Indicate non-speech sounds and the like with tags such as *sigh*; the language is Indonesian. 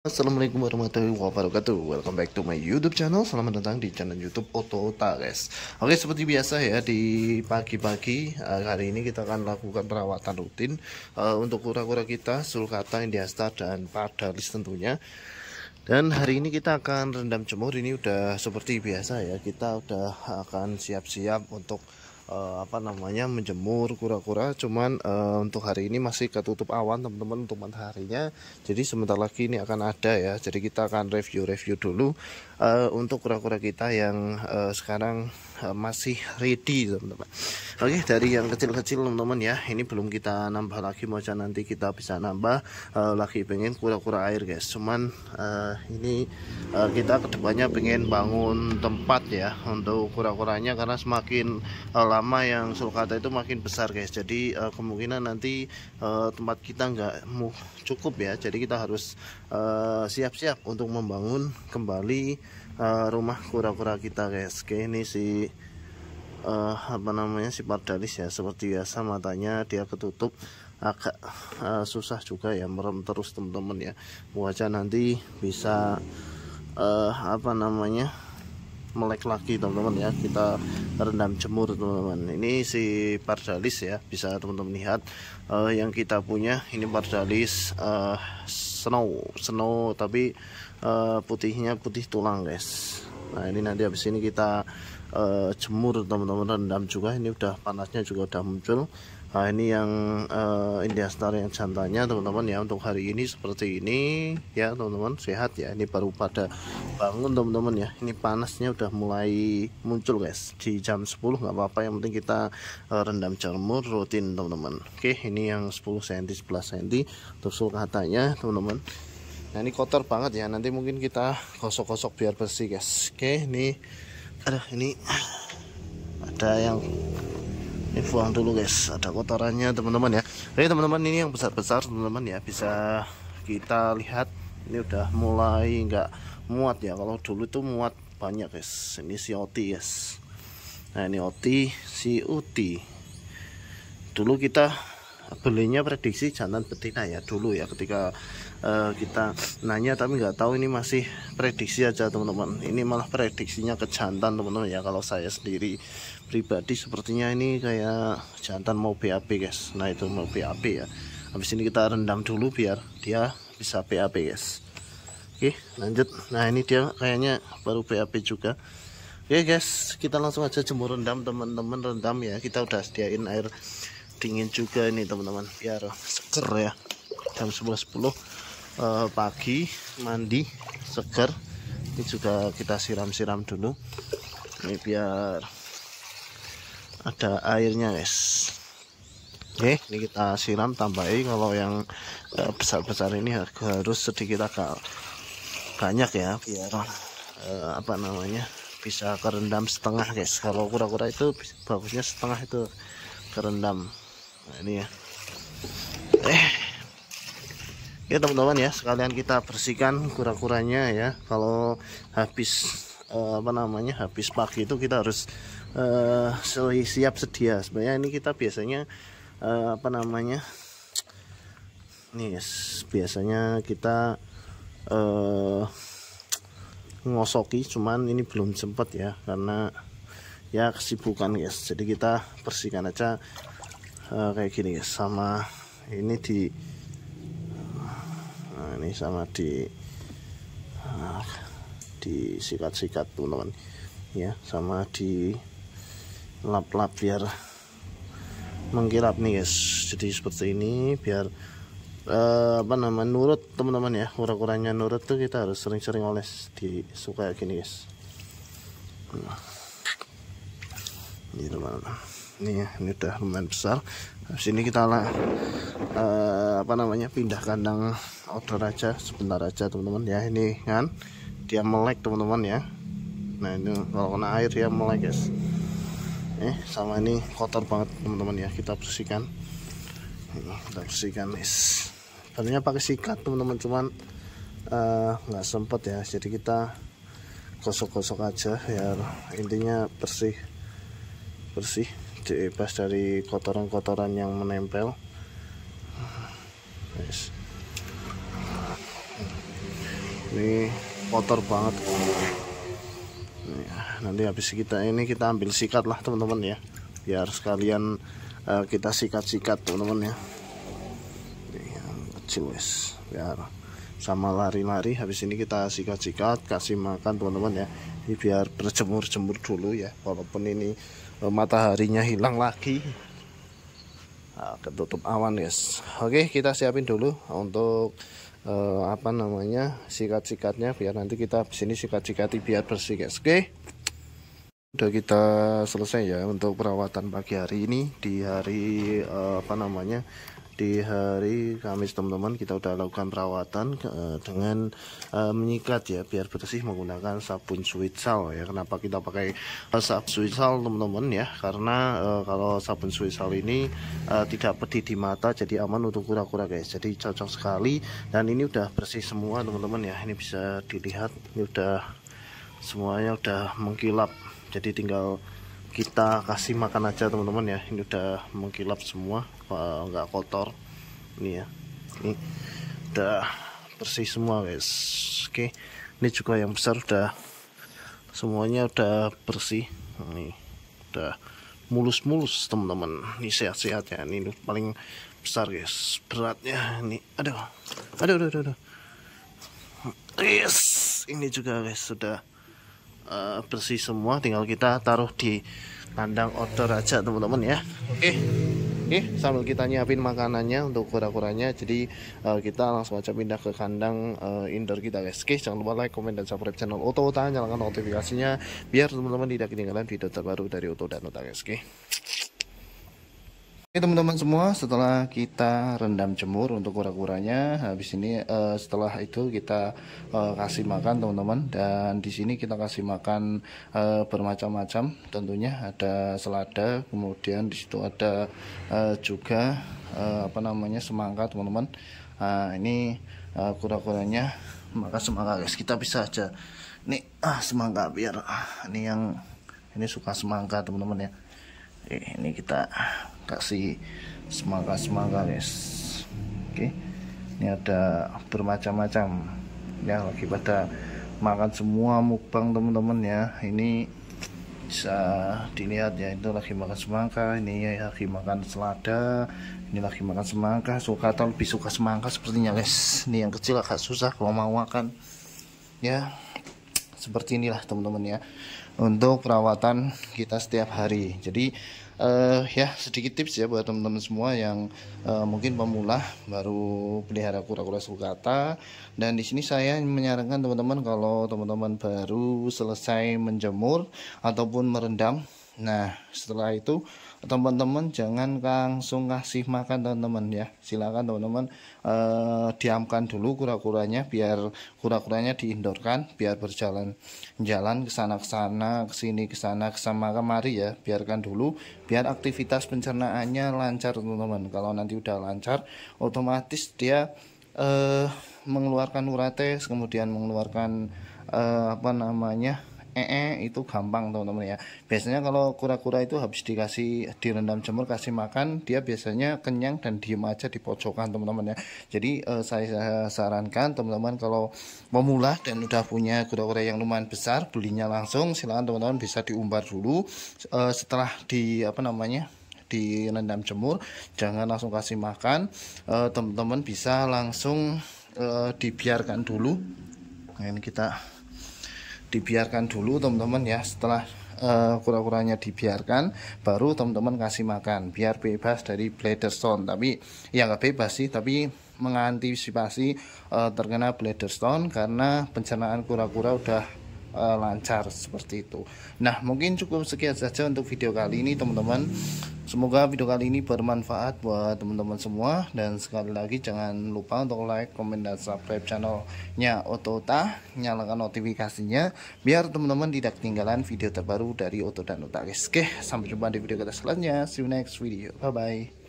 Assalamualaikum warahmatullahi wabarakatuh Welcome back to my youtube channel Selamat datang di channel youtube Oto guys Oke seperti biasa ya di pagi-pagi eh, Hari ini kita akan lakukan perawatan rutin eh, Untuk kura-kura kita Sulcata, Indiasta, dan Padalis tentunya dan hari ini kita akan rendam jemur ini udah seperti biasa ya kita udah akan siap-siap untuk uh, apa namanya menjemur kura-kura cuman uh, untuk hari ini masih ketutup awan teman-teman untuk mataharinya jadi sebentar lagi ini akan ada ya jadi kita akan review-review dulu uh, untuk kura-kura kita yang uh, sekarang uh, masih ready teman-teman oke okay, dari yang kecil-kecil teman-teman ya ini belum kita nambah lagi mocha nanti kita bisa nambah uh, lagi pengen kura-kura air guys cuman uh, ini uh, kita kedepannya pengen bangun tempat ya untuk kura-kuranya karena semakin uh, lama yang sulcata itu makin besar guys jadi uh, kemungkinan nanti uh, tempat kita nggak cukup ya jadi kita harus siap-siap uh, siap -siap untuk membangun kembali uh, rumah kura-kura kita guys oke ini si uh, apa namanya si pardalis ya seperti biasa matanya dia ketutup agak uh, susah juga ya merem terus teman-teman ya wajah nanti bisa uh, apa namanya melek lagi teman-teman ya kita rendam jemur teman-teman ini si pardalis ya bisa teman-teman lihat uh, yang kita punya ini pardalis uh, snow snow tapi uh, putihnya putih tulang guys nah ini nanti habis ini kita uh, jemur teman-teman rendam juga ini udah panasnya juga udah muncul Nah ini yang uh, India Star yang jantannya teman-teman ya untuk hari ini seperti ini ya teman-teman sehat ya ini baru pada bangun teman-teman ya ini panasnya udah mulai muncul guys di jam 10 nggak apa-apa yang penting kita uh, rendam jamur rutin teman-teman oke ini yang 10 cm 11 cm tusul katanya teman-teman nah ini kotor banget ya nanti mungkin kita gosok-gosok biar bersih guys oke ini ada ini *clears throat* ada yang ini buang dulu guys ada kotorannya teman-teman ya oke teman-teman ini yang besar-besar teman-teman ya bisa kita lihat ini udah mulai nggak muat ya kalau dulu itu muat banyak guys ini si oti guys nah ini oti si uti dulu kita belinya prediksi jantan betina ya dulu ya ketika uh, kita nanya tapi nggak tahu ini masih prediksi aja teman-teman ini malah prediksinya ke jantan teman-teman ya kalau saya sendiri pribadi sepertinya ini kayak jantan mau BAP guys nah itu mau BAP ya habis ini kita rendam dulu biar dia bisa BAP guys oke lanjut nah ini dia kayaknya baru BAP juga oke guys kita langsung aja jemur rendam teman-teman rendam ya kita udah sediain air dingin juga ini teman-teman biar seger ya jam 11.10 eh, pagi mandi seger ini juga kita siram-siram dulu ini biar ada airnya guys Oke, ini kita siram tambahin kalau yang eh, besar-besar eh, ini harus sedikit agak banyak ya biar eh, apa namanya bisa kerendam setengah guys kalau kura-kura itu bagusnya setengah itu kerendam nah ini ya eh ya teman-teman ya sekalian kita bersihkan kura-kuranya ya kalau habis eh, apa namanya habis pagi itu kita harus eh, siap sedia sebenarnya ini kita biasanya eh, apa namanya nih yes, ya, biasanya kita eh, ngosoki cuman ini belum sempat ya karena ya kesibukan guys ya. jadi kita bersihkan aja uh, kayak gini guys sama ini di nah ini sama di uh, eh, sikat sikat teman-teman ya sama di lap-lap biar mengkilap nih guys jadi seperti ini biar uh, apa namanya, nurut teman-teman ya kurang-kurangnya nurut tuh kita harus sering-sering oles di suka gini guys nah. ini teman-teman ini ya, ini udah lumayan besar Habis ini kita lah eh, apa namanya pindah kandang outdoor aja sebentar aja teman-teman ya ini kan dia melek teman-teman ya nah ini kalau kena air dia melek guys eh sama ini kotor banget teman-teman ya kita bersihkan kita bersihkan guys tadinya pakai sikat teman-teman cuman eh, nggak uh, sempet ya jadi kita gosok-gosok aja ya intinya bersih bersih diipas dari kotoran-kotoran yang menempel yes. ini kotor banget ah, nanti habis kita ini kita ambil sikat lah teman-teman ya biar sekalian uh, kita sikat-sikat teman-teman ya yang kecil wes biar sama lari-lari habis ini kita sikat-sikat kasih makan teman-teman ya ini biar berjemur-jemur dulu ya walaupun ini Eh, mataharinya hilang lagi nah, ketutup awan guys oke kita siapin dulu untuk eh, apa namanya sikat-sikatnya biar nanti kita sini sikat-sikati biar bersih guys oke udah kita selesai ya untuk perawatan pagi hari ini di hari eh, apa namanya di hari Kamis teman-teman kita udah lakukan perawatan uh, dengan uh, menyikat ya biar bersih menggunakan sabun suitsal ya kenapa kita pakai uh, sabun suitsal teman-teman ya karena uh, kalau sabun suitsal ini uh, tidak pedih di mata jadi aman untuk kura-kura guys jadi cocok sekali dan ini udah bersih semua teman-teman ya ini bisa dilihat ini udah semuanya udah mengkilap jadi tinggal kita kasih makan aja teman-teman ya ini udah mengkilap semua eh, nggak kotor ini ya ini udah bersih semua guys oke ini juga yang besar udah semuanya udah bersih ini udah mulus-mulus teman-teman ini sehat-sehat ya ini paling besar guys beratnya ini aduh aduh aduh aduh aduh yes ini juga guys sudah Eh, bersih semua tinggal kita taruh di kandang outdoor aja teman-teman ya oke okay. Oke, okay, sambil kita nyiapin makanannya untuk kura-kuranya, jadi uh, kita langsung aja pindah ke kandang uh, indoor kita guys. Oke, okay, jangan lupa like, comment dan subscribe channel Oto Uta, nyalakan notifikasinya biar teman-teman tidak ketinggalan video terbaru dari Oto dan Uta guys. Oke. Okay. Oke teman-teman semua, setelah kita rendam jemur untuk kura-kuranya, habis ini uh, setelah itu kita uh, kasih makan teman-teman dan di sini kita kasih makan uh, bermacam-macam, tentunya ada selada, kemudian di situ ada uh, juga uh, apa namanya semangka teman-teman. uh, ini uh, kura-kuranya maka semangka guys, kita bisa aja. ini ah semangka biar ah, ini yang ini suka semangka teman-teman ya. ini kita kasih semangka-semangka guys oke ini ada bermacam-macam ya lagi pada makan semua mukbang teman-teman ya ini bisa dilihat ya itu lagi makan semangka ini ya lagi makan selada ini lagi makan semangka suka atau lebih suka semangka sepertinya guys ini yang kecil agak susah kalau mau makan ya seperti inilah teman-teman ya untuk perawatan kita setiap hari jadi uh, ya sedikit tips ya buat teman-teman semua yang uh, mungkin pemula baru pelihara kura-kura sulcata dan di sini saya menyarankan teman-teman kalau teman-teman baru selesai menjemur ataupun merendam Nah, setelah itu teman-teman jangan langsung kasih makan teman-teman ya silakan teman-teman eh, diamkan dulu kura-kuranya biar kura-kuranya diindorkan biar berjalan jalan ke sana ke sana ke sini ke sana ke sana kemari ya biarkan dulu biar aktivitas pencernaannya lancar teman-teman kalau nanti udah lancar otomatis dia eh, mengeluarkan urates kemudian mengeluarkan eh, apa namanya ee eh, eh, itu gampang teman-teman ya biasanya kalau kura-kura itu habis dikasih direndam jemur kasih makan dia biasanya kenyang dan diem aja di pojokan teman-teman ya jadi eh, saya sarankan teman-teman kalau pemula dan udah punya kura-kura yang lumayan besar belinya langsung silahkan teman-teman bisa diumbar dulu eh, setelah di apa namanya direndam jemur jangan langsung kasih makan eh, teman-teman bisa langsung dibiarkan dulu nah, ini kita dibiarkan dulu teman-teman ya setelah uh, kura-kuranya dibiarkan baru teman-teman kasih makan biar bebas dari bladder stone tapi ya nggak bebas sih tapi mengantisipasi uh, terkena stone karena pencernaan kura-kura udah uh, lancar seperti itu nah mungkin cukup sekian saja untuk video kali ini teman-teman Semoga video kali ini bermanfaat buat teman-teman semua dan sekali lagi jangan lupa untuk like, komen dan subscribe channelnya Otota, nyalakan notifikasinya biar teman-teman tidak ketinggalan video terbaru dari Oto dan Otaris. Oke, sampai jumpa di video kita selanjutnya. See you next video. Bye bye.